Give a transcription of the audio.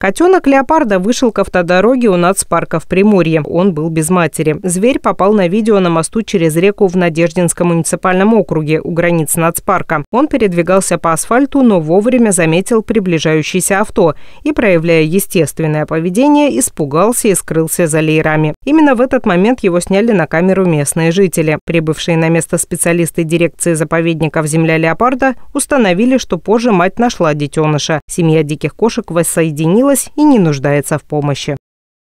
Котенок леопарда вышел к автодороге у нацпарка в Приморье. Он был без матери. Зверь попал на видео на мосту через реку в Надеждинском муниципальном округе у границ нацпарка. Он передвигался по асфальту, но вовремя заметил приближающееся авто и, проявляя естественное поведение, испугался и скрылся за лейрами. Именно в этот момент его сняли на камеру местные жители. Прибывшие на место специалисты дирекции заповедников «Земля леопарда» установили, что позже мать нашла детеныша. Семья диких кошек воссоединилась справилась и не нуждается в помощи.